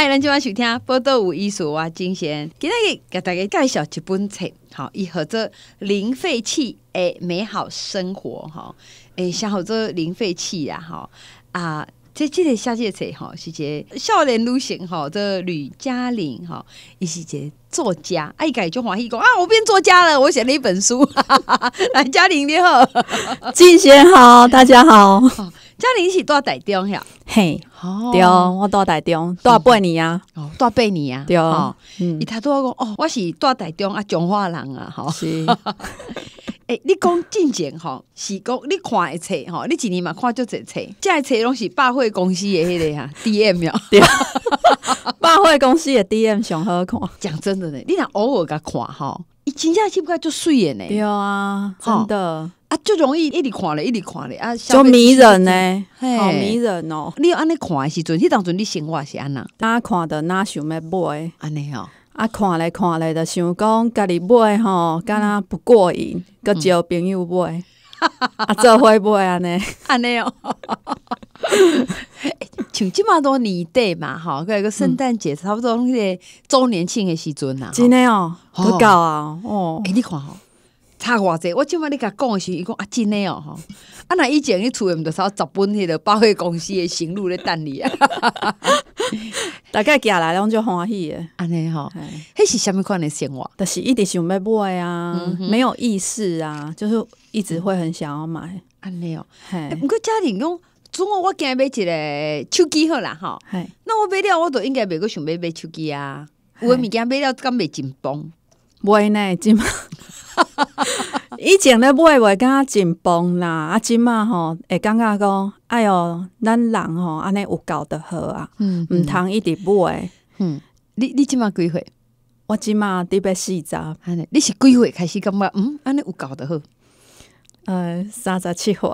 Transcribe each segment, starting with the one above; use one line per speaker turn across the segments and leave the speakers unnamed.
哎，咱今晚就听《波多有艺术》哇，金贤。今日给大家介绍一本册，好，伊叫做《零废弃》诶，美好生活哈。诶，想好做零废弃呀，哈啊。这这个小个姐吼，是一个少年女性吼，这吕嘉玲吼，伊是一个作家，啊，伊家己就欢喜讲啊，我变作
家了，我写了一本书。来，嘉玲你好，静贤好，大家好。
嘉玲是多大中呀？嘿，对，我
多大中，多八
年啊，哦，多八年啊，对哦。伊他都讲哦，我是多大中啊，中华人啊，吼，是。诶，你讲进前吼，是讲你看一册吼，你一年嘛看就一即个册拢是百货公司诶迄个哈，DM 对，百货公司诶 DM 上好看。讲真的呢，你若偶尔甲看吼，伊真正是不快就水眼呢。对啊，真的啊，就容易一直看咧，一直看咧啊，就迷人呢，好迷人
哦。你安尼看的时阵，迄当阵你生活是安那，哪看的哪想要买安尼哦。啊，看咧看咧，就想讲家己买吼，敢若不过瘾，搁招朋友买，啊，做伙买安尼安尼哦，像即么多年代嘛，好，跟个
圣诞节差不多，迄个周年庆的时阵呐，真诶哦，好搞啊，哦，诶，你看吼。差偌济，我即摆你甲讲诶时，伊讲啊真诶哦，吼，啊若以前你厝诶毋着少，十本迄个百货公司诶行路咧，等你。大
概寄来，拢就欢喜诶，安尼吼，迄是虾米款诶生活？但是一直想要买啊，没有意思啊，就是一直会很想要买。安尼哦，嘿。毋
过家庭用，中午我惊买一个手机好啦，吼，那我买了，我都应该买个想买买手机啊。有诶物件买了，敢袂真崩，
买呢，即嘛。以前咧买诶袂甲真方啦啊即摆吼会感觉讲哎哟咱人吼安尼有够著好啊毋通一直买嗯你你即摆几岁我即摆得欲四十安尼你是几岁开始感觉嗯安尼有够著好诶三十七岁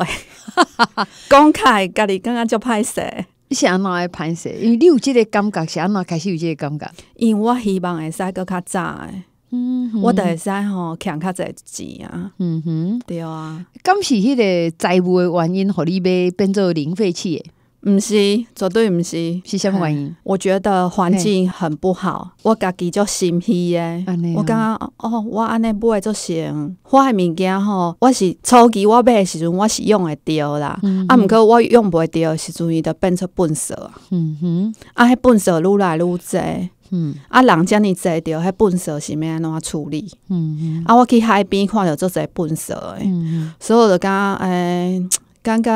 讲起家己感觉足歹势你是安怎诶歹势因为你有即个感觉是安怎开始有即个感觉因为我希望会使佫较早诶嗯，我会使吼，强较在钱啊，
嗯哼，对啊，刚是迄个债务的原因，互
你被变做零废弃诶，毋是，绝对毋是，是什么原因？我觉得环境很不好，我家己就心虚诶。我感觉哦，我安尼买足成我诶物件吼，我是初期我买诶时阵，我是用会着啦，啊，毋过我用袂着诶时阵，伊就变做笨蛇，嗯哼，啊，迄粪扫愈来愈侪。嗯，啊，人遮尔侪着，迄粪扫是咩安怎处理？嗯啊，我去海边看着做侪粪扫诶，嗯所以我就讲，诶、欸，感觉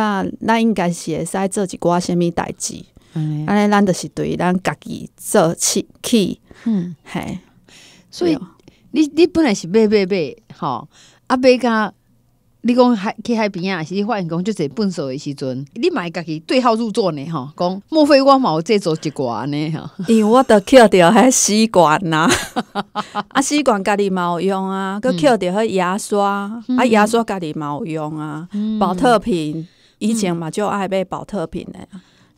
咱应该是会使做一寡虾物代志，安尼咱就是对咱家己做起起，嗯，嘿，所以你你本来是买买
买吼，啊买甲。你讲海去海边啊？是你发现讲就是笨手的时阵。你买家己对号入座呢，吼，讲莫非我嘛有这做一罐呢？吼，
因为我都捡着迄吸管呐，啊吸管家己嘛有用啊，搁捡着迄牙刷，啊牙刷家己嘛有用啊。宝特瓶以前嘛就爱买保特瓶的，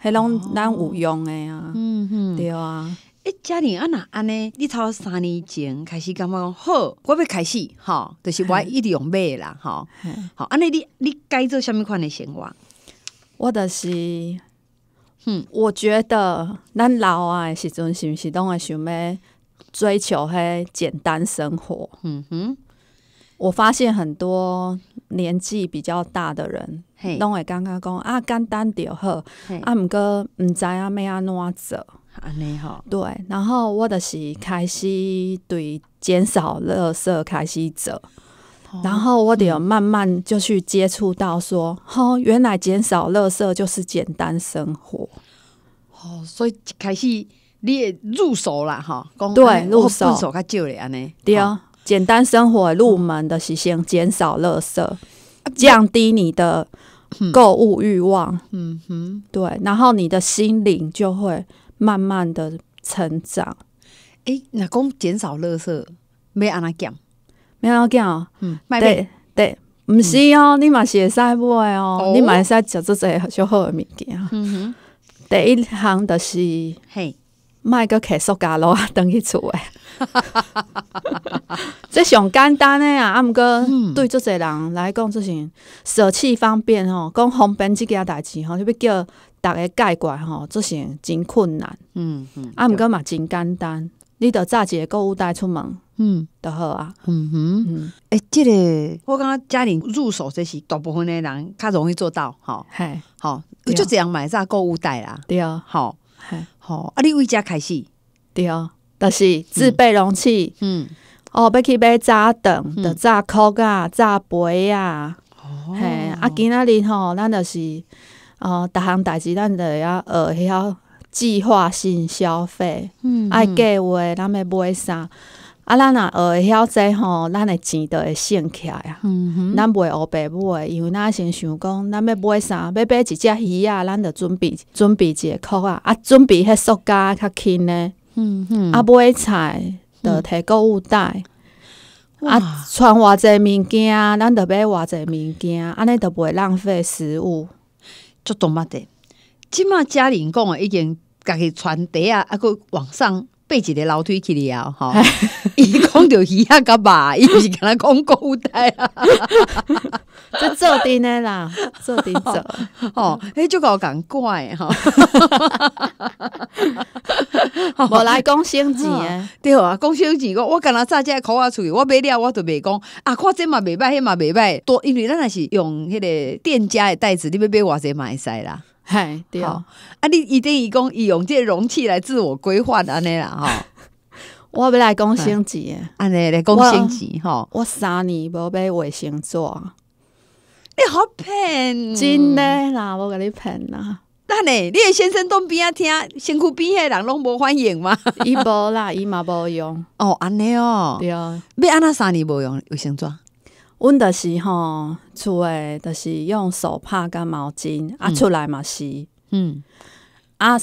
迄拢咱有用的啊，嗯哼，对
啊。哎，家庭啊，那安尼，你从三年前开始感觉讲好，我要开始吼，就是我一定要买啦吼，吼安尼你你该做什物款的生活？
我著是，哼，我觉得咱老啊时阵是毋是？拢会想要追求迄简单生活。嗯哼，我发现很多年纪比较大的人，嘿，拢会感觉讲啊，简单著好。啊，毋过毋知影要安怎做。
安尼哈，
对，然后我就是开始对减少垃圾开始做，然后我就慢慢就去接触到说，哈，原来减少垃圾就是简单生活，哦，所以一开始你
也入手了哈，对，入手手
较少了安尼，对啊，简单生活入门的习性，减少垃圾，降低你的购物欲望，嗯哼，对，然后你的心灵就会。慢慢的成长诶若讲减少垃圾，要安怎减要安怎减嗯对对毋是哦你嘛是会使买哦你嘛会使食即侪好好的物件哼第一项著是嘿莫佫摕塑胶袋啊转去厝诶即 上简单诶啊啊毋过对这侪人来讲就是舍弃方便吼讲方便即件代志吼你要叫大家改观吼，做先真困难。嗯嗯，啊毋过嘛真简单，你著扎一个购物袋出门，嗯，都好啊。
嗯嗯，诶，这个我感觉家庭入手这是大部分的人，较容易做到，好，
吼、好，就这样买扎购物袋啦。对啊，吼、好，吼，啊，你为家开始，对啊，著是自备容器，嗯，哦，要去买炸等的炸壳啊，炸杯啊，哦，嘿，啊，今仔日吼，咱著是。哦，逐项代志咱晓要，会晓计划性消费，嗯，爱计划，咱要买啥，啊，咱若学会晓这吼，咱的钱都会省起来
嗯咱
袂会乌白买，因为咱先想讲，咱要买啥，买一只鱼啊，咱着准备，准备一个壳啊，啊，准备迄塑胶较轻呢，嗯啊，买菜着提购物袋，啊，穿偌济物件，咱着买偌济物件，安尼着袂浪费食物。就懂嘛的，即马家玲讲啊，已经家己传递啊，阿个
网上。背一个楼梯去了吼 伊讲着鱼仔甲肉伊毋是甲 咱讲购物袋啊做阵诶啦做阵做 吼迄种佫有共怪吼吼无来讲省钱诶对啊讲省钱佫我干焦早则考啊出去，我买了我都袂讲啊看这嘛袂歹迄嘛袂歹因为咱若是用迄个店家诶袋子你要买偌济嘛会使啦嘿，对啊，啊，你伊等于讲伊用即个容器来自我规划
安尼啦。吼，我要来讲生子诶，
安尼咧讲生子吼，
我三年无买卫生纸。你好骗，真诶，
啦，无甲你骗啦。咱诶，你诶，先生都边仔听身躯边仔诶，人拢无反应
吗？伊无啦，伊嘛无用 哦。安尼哦，对啊，要安怎三年无用卫生纸。阮著是吼，厝诶，著是用手帕跟毛巾啊，出来嘛是嗯，啊，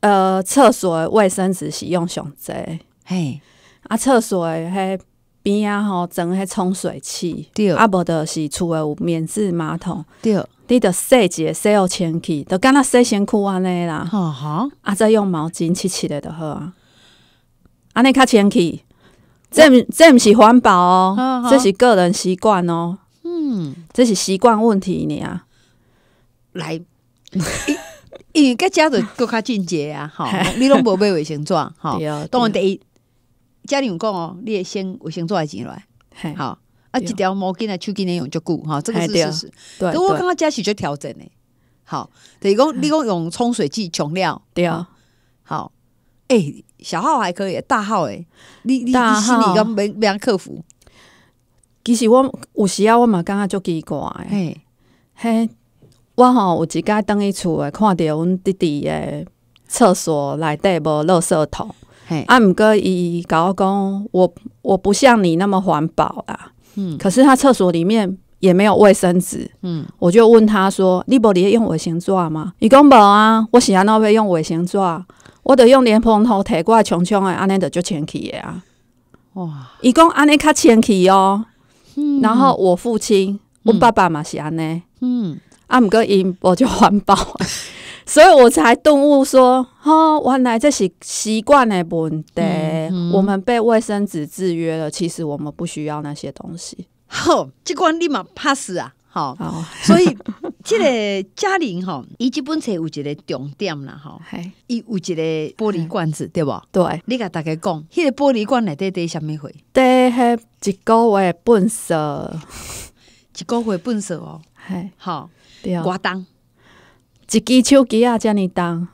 呃，厕所卫生纸是用熊仔。嘿，啊，厕所诶，边啊吼装迄冲水器。对，啊，无著是厝诶有免治马桶。对，你著洗个洗有清气，著敢若洗身躯安尼啦。吼吼，啊，再用毛巾拭拭咧，著好。啊，安尼较清气。这、这毋是环保哦，这是个人习惯哦。嗯，这是习惯问题，呢啊，
来，因为这家的更较进阶啊，吼，你拢无买卫生纸，吼，当然一，家里人讲哦，你会先卫生纸来进来，吼，啊一条毛巾啊，手巾年用就久吼，这个是事实。对我感觉加是就调整吼，好，得讲你讲用冲水剂冲了，对啊，好，
哎。小号还可以，大号诶，你你其心你刚没
没让克服。
其实我有时我嘛感觉就奇怪，嘿，我吼有一家登一处诶，看着阮弟弟诶厕所内底无垃圾桶，嘿，啊，毋过伊甲我讲，我我不像你那么环保啦。嗯，可是他厕所里面也没有卫生纸，嗯，我就问他说：“你不你用卫生纸吗？”伊讲无啊，我喜爱那边用卫生纸。我得用莲蓬头摕过来冲冲哎，安尼得就千诶啊！哇，伊讲安尼较千气哦。
嗯，然后我
父亲，我爸爸嘛是安尼，嗯，啊毋过因我就环保，所以我才顿悟说：哦，原来这是习惯的问题。我们被卫生纸制约了。其实我们不需要那些东西。
好，即关立马 pass 啊！好，所以。即个嘉玲吼，伊即本册有一个重点啦，吼，伊有一个玻璃罐子，对无？对，你甲大家讲，迄个玻璃罐内底底啥物
货？底系一个诶本手，一个月笨手 哦，好，偌当，一支手机啊，遮尔当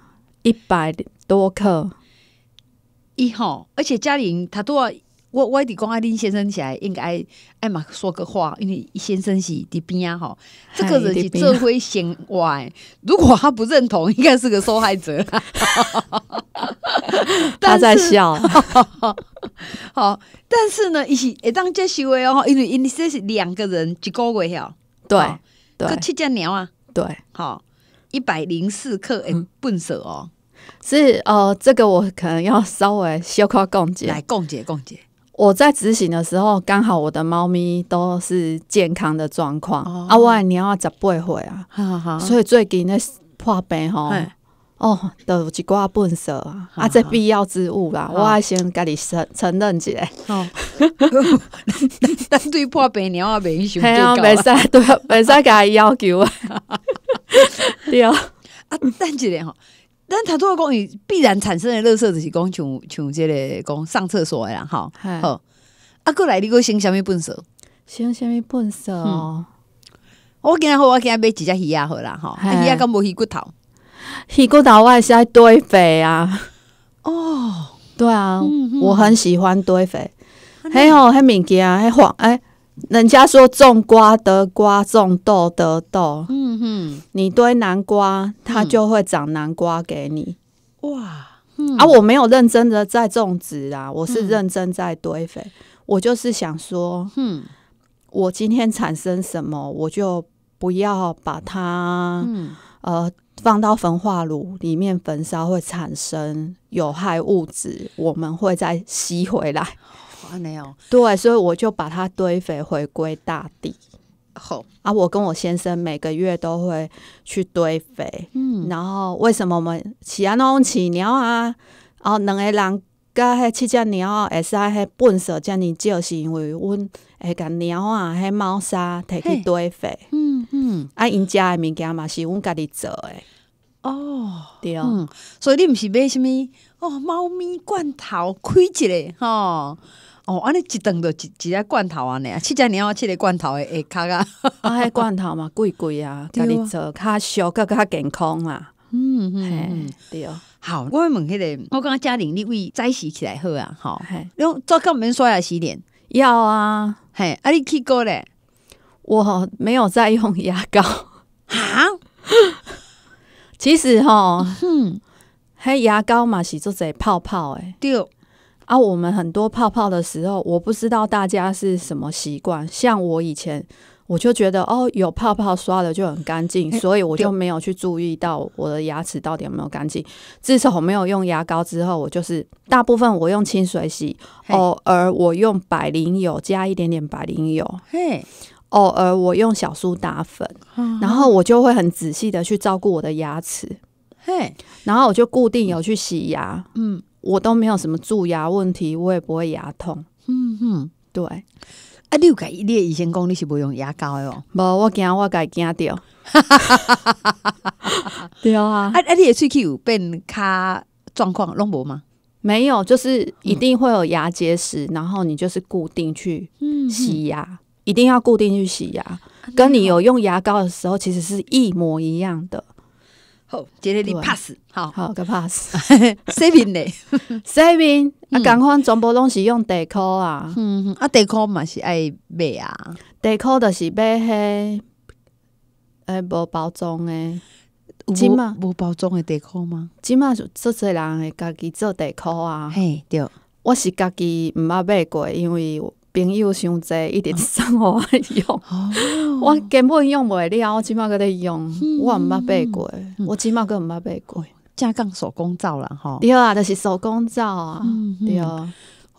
一百多克，
伊吼，而且嘉玲他都要。我一直讲啊，林先生起来，应该哎妈说个话，因为先生是伫边吼，这个人是这会先歪。如果他不认同，应该是个受害者。
他在笑。
好，但是呢，是会当接受哦，因为因为这是两个人一个月哦，
对对，七只鸟啊，对，好，一百零四克诶，笨手哦，是哦，这个我可能要稍微稍微讲解，来讲解讲解。我在执行的时候，刚好我的猫咪都是健康的状况啊！喂，你要十八岁啊？所以最近的破病吼，哦，都有一寡笨手啊！啊，这必要之物啦，我要先跟你承承认起来。
但对破病，你要别凶别高。对啊，别啥
都别啥给他要求啊！
对啊，啊，但起来哈。咱头拄讲伊必然产生的垃圾就是讲像像即个讲上厕所的啦吼吼啊过来你给我生啥物粪扫生啥物粪扫我今天好我今天买一只鱼啊好啦吼鱼啊干无鱼骨头
鱼骨头我也是爱堆肥啊哦对啊我很喜欢堆肥嘿吼迄物件啊迄人家说种瓜得瓜，种豆得豆。
嗯哼，
你堆南瓜，它就会长南瓜给你。哇，啊，我没有认真的在种植啊，我是认真在堆肥。我就是想说，嗯，我今天产生什么，我就不要把它，嗯，呃，放到焚化炉里面焚烧，会产生有害物质，我们会再吸回来。啊，没有对，所以我就把它堆肥，回归大地。好啊，我跟我先生每个月都会去堆肥。嗯，然后为什么我们饲鸭、饲鸟啊？哦，两个人甲迄七只鸟，会使迄粪扫遮将少，是因为阮会甲鸟啊、迄猫砂，摕去堆肥。
嗯嗯，
啊，因家的物件嘛，是阮家己做诶。
哦，
对哦，所以你毋是买虾物
哦，猫咪罐头开一个吼。哦，安尼一顿就一一个罐头安尼啊，七只年哦，七个罐头诶，卡个，啊，迄罐头嘛，贵贵啊，家己做较
俗，更较健康啦。
嗯，嘿，对哦。好，我问迄个，我刚刚家玲，你为早洗起来好啊？嘿，用早刚免刷牙洗脸，要啊？
嘿，啊，你去过咧？我没有在用牙膏啊。其实吼，哼，还牙膏嘛，是做在泡泡诶。对。啊，我们很多泡泡的时候，我不知道大家是什么习惯。像我以前，我就觉得哦，有泡泡刷的就很干净，所以我就没有去注意到我的牙齿到底有没有干净。自从没有用牙膏之后，我就是大部分我用清水洗，偶尔我用百灵油加一点点百灵油，嘿，偶尔我用小苏打粉，然后我就会很仔细的去照顾我的牙齿，嘿，然后我就固定有去洗牙，嗯。我都没有什么蛀牙问题，我也不会牙痛。
嗯哼，
对。啊，有改你列以前讲你是不用牙膏的哦？无，我惊，我改惊掉。对啊。啊啊，你喙齿有变卡状况拢无吗？没有，就是一定会有牙结石，然后你就是固定去洗牙，一定要固定去洗牙，跟你有用牙膏的时候其实是一模一样的。
好，今日你 pass 好好个
pass，saving 呢 saving。啊，刚刚全部拢是用地壳啊，嗯，啊地壳嘛是爱买啊，地壳就是买迄个无包装诶，金嘛
无包装诶地壳吗？
金嘛就做些人会家己做地壳啊，嘿对，我是家己毋捌买过，因为。朋友想济一点生活用，我根本用袂了，我即码个咧用，我毋捌背过，我即码个毋捌背过，正港手工皂啦吼，对啊，就是手
工皂啊，对啊。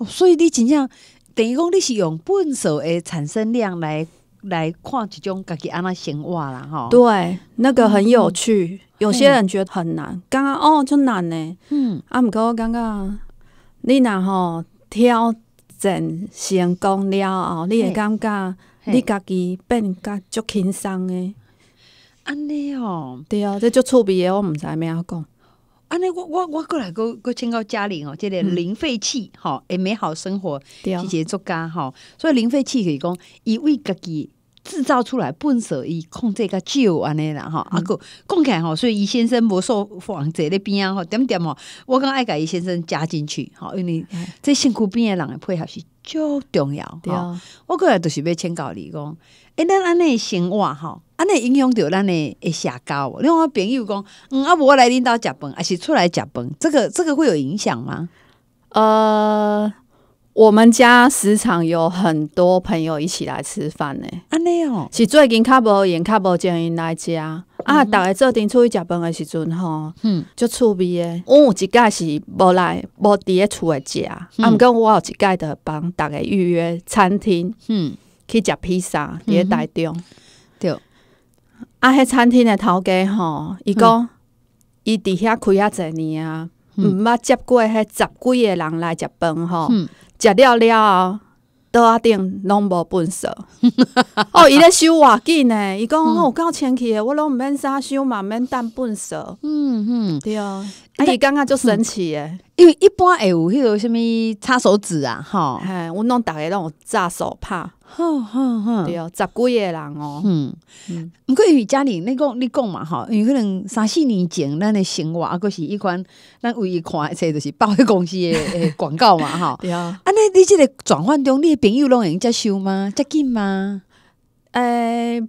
所以你真正等于讲你是用粪手诶产生量来来看一种家己安娜生活啦吼，对，
那个很有趣，有些人觉得很难。刚刚哦，真难呢。嗯，啊毋过我感觉你那吼挑。真成功了哦！你会感觉你家己变甲足轻松诶。安尼哦，对啊，这足趣味诶，我们要没晓讲。
安尼，我我我过来，哥哥请教嘉玲哦，即个零废弃吼，诶，美好生活，对，直接家吼，所以零废弃可以讲，伊为家己。制造出来粪扫以控制较少安尼啦吼啊佫讲起来吼所以伊先生无受访者咧边仔吼点点吼我感爱甲伊先生加进去吼因为这性别边诶人诶配合是足重要对我过来著是要请教你讲诶咱安尼诶生活吼安尼影响着咱诶诶社交无你看我朋友讲嗯啊无我来恁兜食饭抑是出来食饭这个这个会有影响吗
呃我们家时常有很多朋友一起来吃饭呢。啊，没有。其最近较无闲，较无几因来吃啊。啊，大做阵出去食饭的时阵吼，嗯，足趣味的。我有一届是无来，无伫咧厝诶食啊，毋过我有一届的帮逐个预约餐厅，嗯，去食披萨，伫咧台中。对。啊，迄餐厅的头家吼，伊讲伊伫遐开啊几年啊。毋捌接过迄十几个人来食饭吼食了了后桌顶拢无粪扫吼伊咧收外紧呢，伊讲吼够清气诶我拢毋免啥收嘛毋免等粪扫嗯哼，对啊伊感觉足神奇诶因为一
般会有迄个啥物擦手纸啊吼吓阮拢逐个拢有扎手拍。好好好，对哦，十几个人哦。嗯，不过家里，你讲你讲嘛吼，因为可能三四年前，咱的生活啊，搁是一款咱唯一看的就是报货公司的广告嘛吼，对啊，那你即个转换中，你朋友拢会接受吗？
接近吗？诶，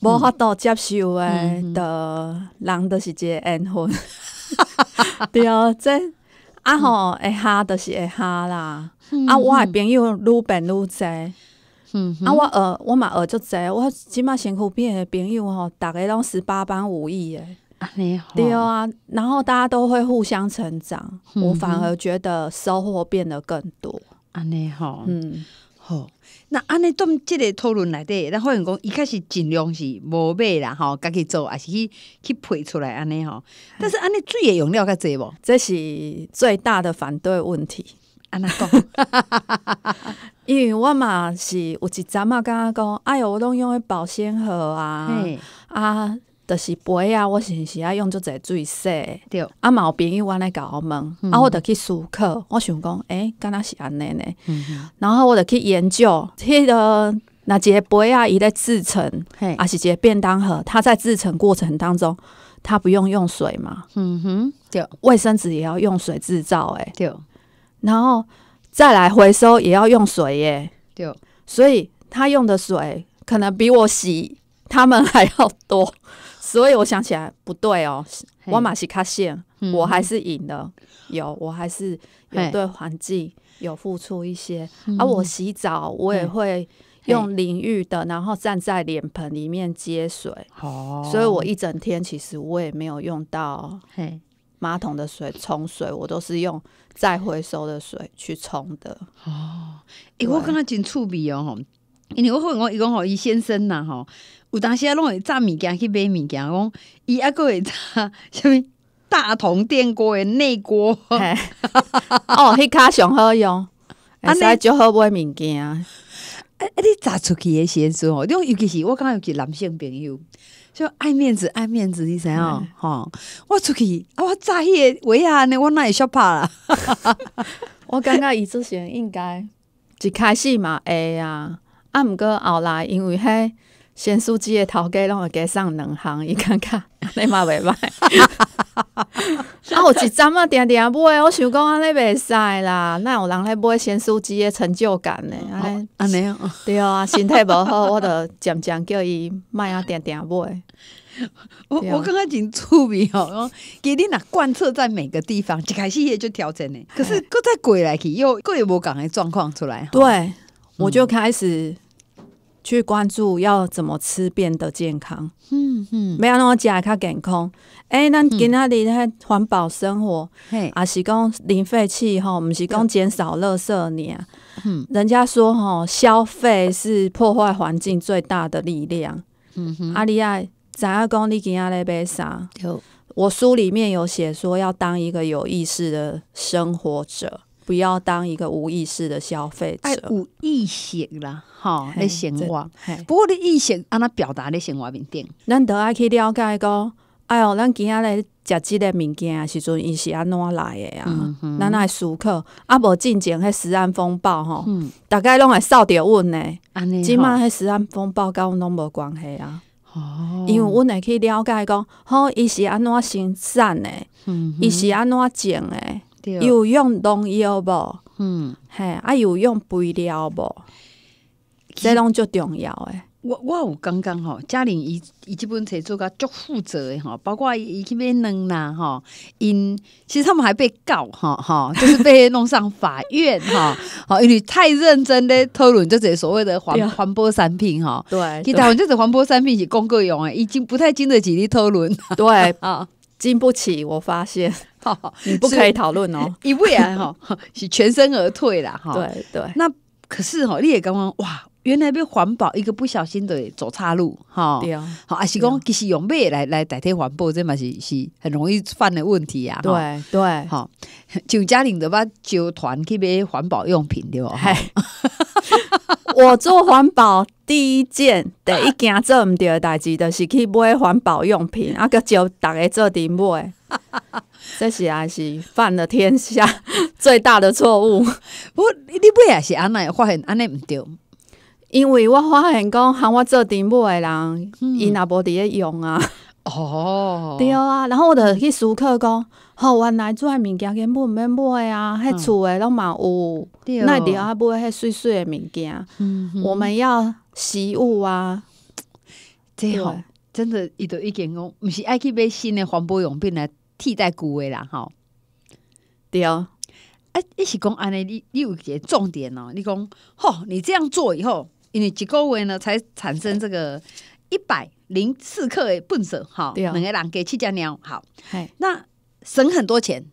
无法度接受诶，的，人都是结缘分。对哦，这啊吼，会哈，都是会哈啦。啊，我的朋友愈变愈侪。嗯啊，我学，我嘛学足侪，我起码身躯边的朋友吼，逐个拢十八般武艺诶。对啊，然后大家都会互相成长，我反而觉得收获变得更多。
安尼吼，嗯好。那安尼都即个讨论内底，咱好像讲一开始尽量是无买啦，吼，家己做还是去
去配出来安尼吼。但是安尼水的用量较济无，这是最大的反对问题。安那讲，哈哈哈！哈哈哈！因为我嘛是有一阵啊，刚刚讲，哎呦，我拢用保鲜盒啊，啊，就是杯啊，我平时爱用这者水洗。对，啊，毛朋友我来甲我们，啊，我就去思考，我想讲，哎，敢若是安尼嘞。然后我就去研究，迄个那个杯啊，伊在制成，啊是一个便当盒，它在制成过程当中，它不用用水嘛？嗯哼，对，卫生纸也要用水制造，哎，对。然后再来回收也要用水耶，对，所以他用的水可能比我洗他们还要多，所以我想起来不对哦。我马西卡线我还是赢的，有我还是有对环境有付出一些。啊，我洗澡我也会用淋浴的，然后站在脸盆里面接水
哦，所以我一
整天其实我也没有用到嘿。马桶的水冲水，我都是用再回收的水去冲的。哦，哎，我刚刚真趣味哦，吼，
因为我现我伊讲吼，伊先生呐吼，有当时啊，拢会炸物件去买物件，讲伊阿哥会炸什物大铜电锅的内锅，哦，
迄卡上好用，安尼就好买物件啊。
啊，你炸出去的先生哦，因讲尤其是我刚刚有其男性朋友。就爱面子，爱面子，你怎样？哈！我出去，啊、我迄个？啊，安呢？我哪会小怕了？
我感觉伊之前应该一开始嘛，会啊。啊，毋过后来因为个先书记的头家，拢会加上两行，伊感觉内嘛袂歹。啊！有一阵啊，定定买，我想讲安尼袂使啦。那有人来买，新收机的成就感呢。尼哦，对啊，身体无好，我就渐渐叫伊卖啊，定定买。我我刚刚真
趣味哦，给你若贯彻在每个地方，一开始也就调整呢。可是
搁再过来去又又有无共同状况出来。对，我就开始。去关注要怎么吃变得健康，嗯嗯，没有那么讲卡健康，哎，那今仔日看环保生活，嘿，也是讲零废弃哈，我是讲减少垃圾，呢。啊，嗯，人家说吼，消费是破坏环境最大的力量，嗯哼，阿利亚，咱阿讲你今仔来买啥？我书里面有写说，要当一个有意识的生活者。不要当一个无意识的消费者，有意识啦，吼，你生活。不过你意识安怎表达你生活面顶，咱得爱去了解讲，哎哟，咱今仔来食即个物件的时阵伊是安怎来的啊？咱来熟客，啊无进前迄时安风暴吼，大概拢着阮的。安呢。即满迄时安风暴甲阮拢无关系啊。哦，因为阮会去了解讲吼，伊是安怎生善的，嗯，是安怎精的。有用农要无？嗯，嘿，啊有用肥了无？这拢足重要诶。我我有刚刚吼，嘉玲伊伊即本册做甲足负责诶
吼，包括伊去边人啦吼，因其实他们还被告吼吼，就是被弄上法院吼，吼，因为太认真咧讨论这个所谓的环环保产品吼，
对，其实我就
是环保产品是公共用诶，已经不太经得起你讨论，对啊。经不起，我发现，你不可以讨论哦，一不然哈是全身而退啦。哈。对对，那可是哈你也刚刚哇，原来被环保一个不小心的走岔路哈，好啊是讲其实用咩来来代替环保，这嘛是是很容易犯的问题啊，对对，好 就家庭的吧，
就团去买环保用品对哦。我做环保第一件，第一件做毋对的代志，就是去买环保用品。啊，佮就逐个做定买，这是也是犯了天下最大的错误。我你买也是安尼发现安尼毋对，因为我发现讲喊我做定买的人，伊若无伫咧用啊。哦，对啊，然后我就去思考讲，吼，原来做爱物件根本毋免买啊，迄厝诶拢嘛有，那底啊买迄碎碎诶物件，嗯，我们要实物啊，最 吼真的伊都已经讲，毋是爱去
买新的环保用品来替代旧诶啦，吼，对啊，哎，伊是讲安尼，你你有一个重点哦，你讲，吼，你这样做以后，因为几个月呢才产生这个一百。零四克的笨手，哈，两个人给七只鸟，好，那省很多钱，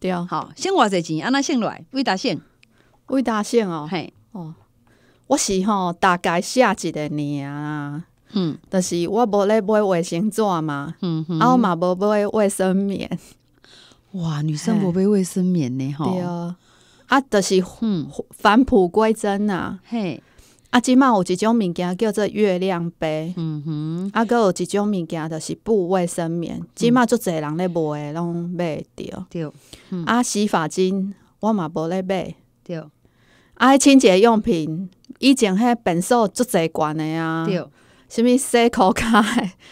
对啊，好，先济钱安阿那落来，魏大宪，魏大宪哦，嘿，哦，
我是吼，大概一个的年，嗯，但是我无咧买卫生纸嘛，嗯，啊我嘛无买卫生棉？
哇，女生无买卫生棉呢，吼，对啊，
啊，就是反璞归真呐，嘿。啊，即满有一种物件叫做月亮杯，嗯哼，啊，哥有一种物件就是布卫生棉，即满足侪人咧买拢买着，着。啊，洗发精我嘛无咧买，啊，阿清洁用品以前迄本数足侪悬的啊，着啥物洗口卡、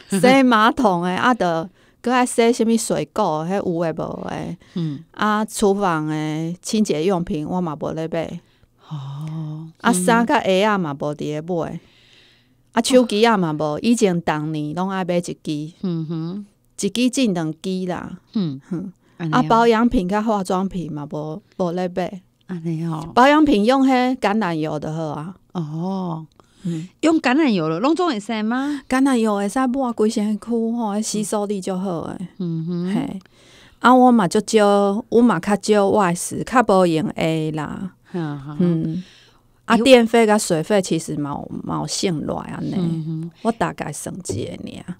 洗马桶诶，啊，着佮爱洗啥物水垢，迄有诶无诶？嗯。啊，厨房诶清洁用品我嘛无咧买。
哦，啊，衫
甲鞋啊，嘛无伫咧买。啊，手机啊，嘛无，以前逐年拢爱买一支，嗯哼，一支进两机啦，嗯哼。啊，保养品甲化妆品嘛，无无咧买。
安尼哦，
保养品用迄橄榄油的好啊。哦，用橄榄油了，拢总会生吗？橄榄油会使抹龟仙窟，吸收力就好诶。嗯哼，嘿，啊，我嘛就少，我嘛较少外食，较无用 A 啦。嗯啊电费甲水费其实嘛有嘛有剩落来安尼我大概算一个尔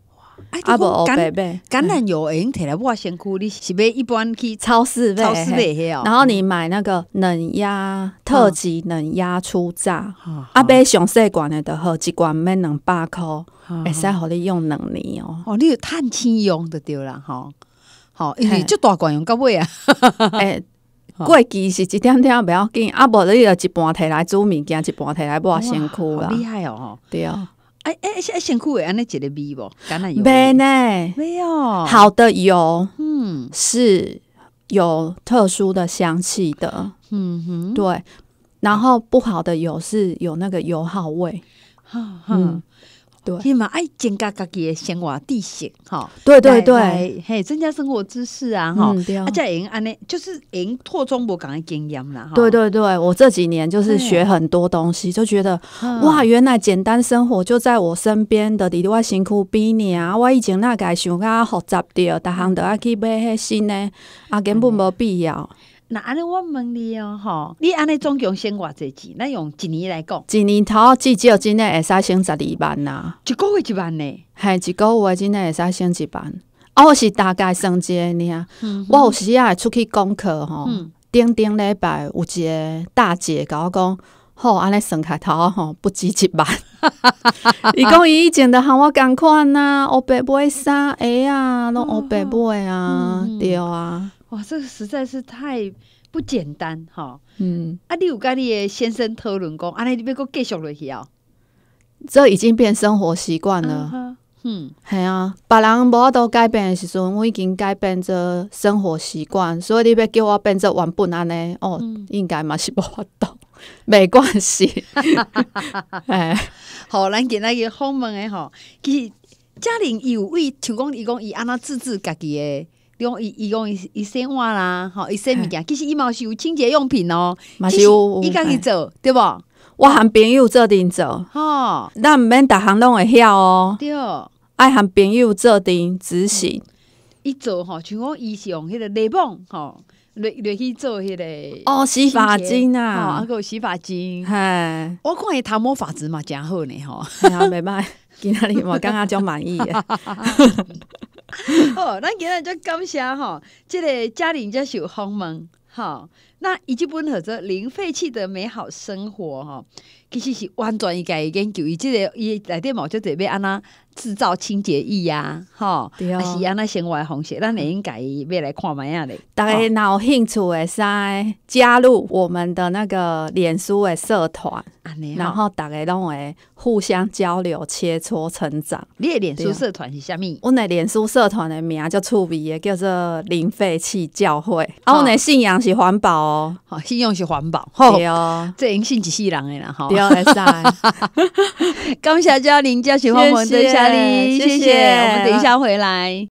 啊无 ok 袂橄榄油会用摕来抹身躯你是要一般去超市买超市买然后你买那个冷压特级冷压粗榨哦啊买上细罐的都好一罐买两百箍，会使互你用两年哦
哦你有趁钱用都
对啦吼吼因为足大罐用到尾啊 过期是几点天不要紧，啊婆你要一半摕来煮面羹，一半提来抹身苦啦。厉害哦！对啊。
哎哎，现在辛苦的啊，那几滴味不？橄榄油没呢？没有。好
的油，嗯，是有特殊的香气的，嗯哼，对。然后不好的油是有那个油耗味，哈哈。
对，起码爱增加家己的生活知识，哈，对对对，嘿，增加生活知识啊，哈，啊，家已经安尼，就是已拓中不讲安经验啦，哈。对对
对，我这几年就是学很多东西，就觉得哇，原来简单生活就在我身边的里里外外辛苦，比你啊，我以前那该想较复杂，对，大行都要去买迄新的，啊，根本无必要。
那安尼我问你哦，吼，你安尼总共先偌济钱？咱用一年来
讲，一年头至少真诶会使升十二万呐，一个月一万呢，嘿，一个月真诶会使升一万。我是大概一几？你看，我有时啊出去讲课，吼，顶顶礼拜有一个大姐我讲，吼，安尼算开头吼不止一万，
伊讲伊
以前的喊我共款啊，五百买衫鞋啊，拢五百买啊，对啊。
哇，这实在是太不简单哈！嗯，啊，你有跟你诶先生讨论过，啊，你里边佫继续落去哦，
这已经变生活习惯了。嗯，系啊，别人无度改变诶时阵，我已经改变咗生活习惯，所以你要叫我变做原本安尼，哦，应该嘛是无法度，没关系。哎，
好，咱今日访问嘅吼，其家庭有位手讲伊讲伊安那自治家己嘅。伊讲伊伊讲伊伊说我啦吼伊说物件其实伊嘛是有清洁用
品哦嘛是有伊家己做对无我喊朋友做阵做吼咱毋免逐项拢会晓哦对爱喊朋友做阵执行
伊做吼像我伊是用迄个柠檬吼落落去做迄个哦洗发精啊啊佫有洗发精吓我看伊头毛发质嘛诚好呢
吼袂歹，今仔日嘛感觉种满意啊
哦，咱今仔日则感谢吼即个家人则受访问吼那一本合做零废弃的美好生活吼，其实是完全伊家研究，伊即个伊内底毛就这边安那制造清洁液呀，啊，是安那活的方式，咱应该要来看买呀逐大家
有兴趣会使加入我们的那个脸书的社团，然后大家拢会互相交流、切磋、成长。的脸书社团是啥物？阮的脸书社团诶名叫“触笔”，叫做零废弃教会，啊，阮的信仰是环保。好，信用是环保。对哦，这银杏是细人的啦。好，感谢，
刚下嘉玲，嘉玲喜欢我们的下哩，谢谢。我们等一下回来。